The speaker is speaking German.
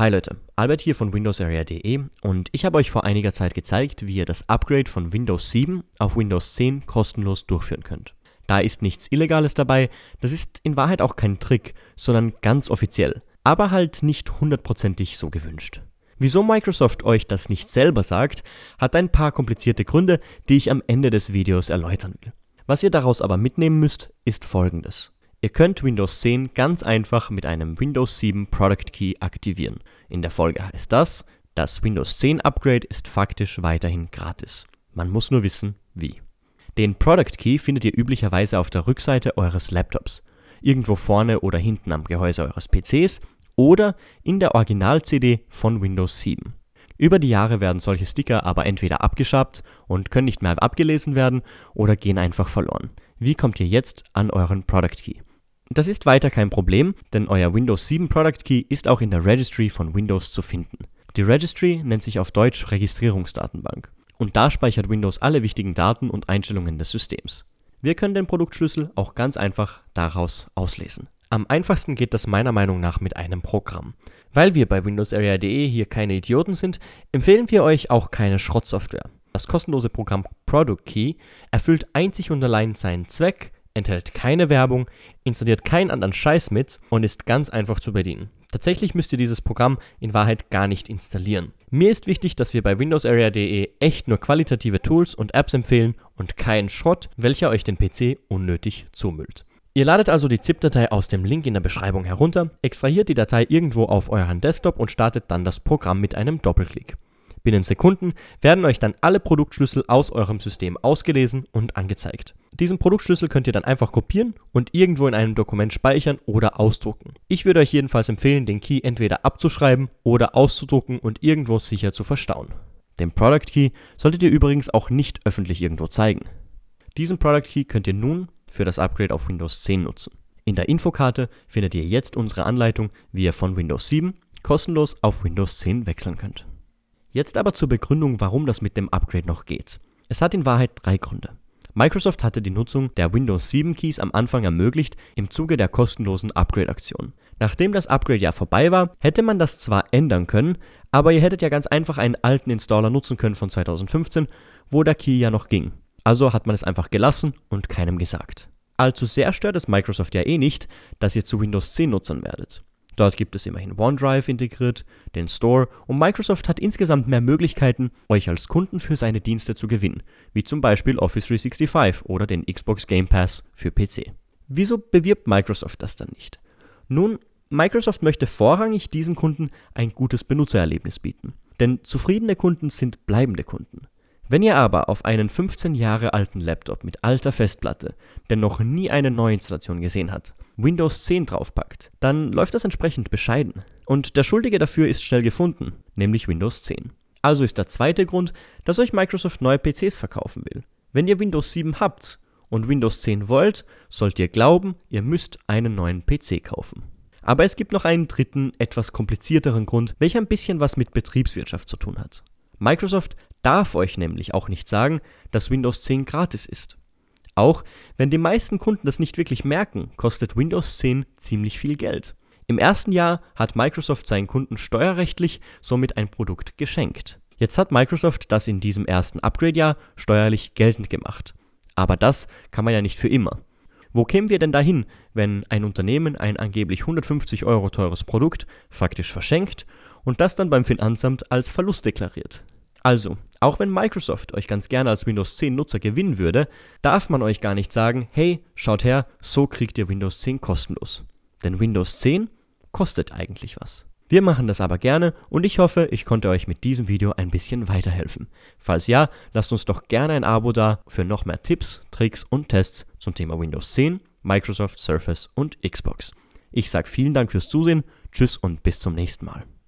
Hi Leute, Albert hier von WindowsArea.de und ich habe euch vor einiger Zeit gezeigt, wie ihr das Upgrade von Windows 7 auf Windows 10 kostenlos durchführen könnt. Da ist nichts Illegales dabei, das ist in Wahrheit auch kein Trick, sondern ganz offiziell, aber halt nicht hundertprozentig so gewünscht. Wieso Microsoft euch das nicht selber sagt, hat ein paar komplizierte Gründe, die ich am Ende des Videos erläutern will. Was ihr daraus aber mitnehmen müsst, ist folgendes. Ihr könnt Windows 10 ganz einfach mit einem Windows 7 Product Key aktivieren. In der Folge heißt das, das Windows 10 Upgrade ist faktisch weiterhin gratis. Man muss nur wissen, wie. Den Product Key findet ihr üblicherweise auf der Rückseite eures Laptops, irgendwo vorne oder hinten am Gehäuse eures PCs oder in der Original-CD von Windows 7. Über die Jahre werden solche Sticker aber entweder abgeschabt und können nicht mehr abgelesen werden oder gehen einfach verloren. Wie kommt ihr jetzt an euren Product Key? Das ist weiter kein Problem, denn euer Windows 7 Product Key ist auch in der Registry von Windows zu finden. Die Registry nennt sich auf Deutsch Registrierungsdatenbank und da speichert Windows alle wichtigen Daten und Einstellungen des Systems. Wir können den Produktschlüssel auch ganz einfach daraus auslesen. Am einfachsten geht das meiner Meinung nach mit einem Programm. Weil wir bei WindowsArea.de hier keine Idioten sind, empfehlen wir euch auch keine Schrottsoftware. Das kostenlose Programm Product Key erfüllt einzig und allein seinen Zweck, enthält keine Werbung, installiert keinen anderen Scheiß mit und ist ganz einfach zu bedienen. Tatsächlich müsst ihr dieses Programm in Wahrheit gar nicht installieren. Mir ist wichtig, dass wir bei windowsarea.de echt nur qualitative Tools und Apps empfehlen und keinen Schrott, welcher euch den PC unnötig zumüllt. Ihr ladet also die ZIP-Datei aus dem Link in der Beschreibung herunter, extrahiert die Datei irgendwo auf euren Desktop und startet dann das Programm mit einem Doppelklick. Binnen Sekunden werden euch dann alle Produktschlüssel aus eurem System ausgelesen und angezeigt. Diesen Produktschlüssel könnt ihr dann einfach kopieren und irgendwo in einem Dokument speichern oder ausdrucken. Ich würde euch jedenfalls empfehlen, den Key entweder abzuschreiben oder auszudrucken und irgendwo sicher zu verstauen. Den Product Key solltet ihr übrigens auch nicht öffentlich irgendwo zeigen. Diesen Product Key könnt ihr nun für das Upgrade auf Windows 10 nutzen. In der Infokarte findet ihr jetzt unsere Anleitung, wie ihr von Windows 7 kostenlos auf Windows 10 wechseln könnt. Jetzt aber zur Begründung, warum das mit dem Upgrade noch geht. Es hat in Wahrheit drei Gründe. Microsoft hatte die Nutzung der Windows 7 Keys am Anfang ermöglicht im Zuge der kostenlosen Upgrade-Aktion. Nachdem das Upgrade ja vorbei war, hätte man das zwar ändern können, aber ihr hättet ja ganz einfach einen alten Installer nutzen können von 2015, wo der Key ja noch ging. Also hat man es einfach gelassen und keinem gesagt. Allzu sehr stört es Microsoft ja eh nicht, dass ihr zu Windows 10 nutzern werdet. Dort gibt es immerhin OneDrive integriert, den Store und Microsoft hat insgesamt mehr Möglichkeiten, euch als Kunden für seine Dienste zu gewinnen, wie zum Beispiel Office 365 oder den Xbox Game Pass für PC. Wieso bewirbt Microsoft das dann nicht? Nun, Microsoft möchte vorrangig diesen Kunden ein gutes Benutzererlebnis bieten. Denn zufriedene Kunden sind bleibende Kunden. Wenn ihr aber auf einen 15 Jahre alten Laptop mit alter Festplatte, der noch nie eine Neuinstallation gesehen hat, Windows 10 draufpackt, dann läuft das entsprechend bescheiden. Und der Schuldige dafür ist schnell gefunden, nämlich Windows 10. Also ist der zweite Grund, dass euch Microsoft neue PCs verkaufen will. Wenn ihr Windows 7 habt und Windows 10 wollt, sollt ihr glauben, ihr müsst einen neuen PC kaufen. Aber es gibt noch einen dritten, etwas komplizierteren Grund, welcher ein bisschen was mit Betriebswirtschaft zu tun hat. Microsoft darf euch nämlich auch nicht sagen, dass Windows 10 gratis ist. Auch wenn die meisten Kunden das nicht wirklich merken, kostet Windows 10 ziemlich viel Geld. Im ersten Jahr hat Microsoft seinen Kunden steuerrechtlich somit ein Produkt geschenkt. Jetzt hat Microsoft das in diesem ersten Upgrade-Jahr steuerlich geltend gemacht. Aber das kann man ja nicht für immer. Wo kämen wir denn dahin, wenn ein Unternehmen ein angeblich 150 Euro teures Produkt faktisch verschenkt und das dann beim Finanzamt als Verlust deklariert? Also, auch wenn Microsoft euch ganz gerne als Windows 10 Nutzer gewinnen würde, darf man euch gar nicht sagen, hey, schaut her, so kriegt ihr Windows 10 kostenlos. Denn Windows 10 kostet eigentlich was. Wir machen das aber gerne und ich hoffe, ich konnte euch mit diesem Video ein bisschen weiterhelfen. Falls ja, lasst uns doch gerne ein Abo da für noch mehr Tipps, Tricks und Tests zum Thema Windows 10, Microsoft Surface und Xbox. Ich sage vielen Dank fürs Zusehen, tschüss und bis zum nächsten Mal.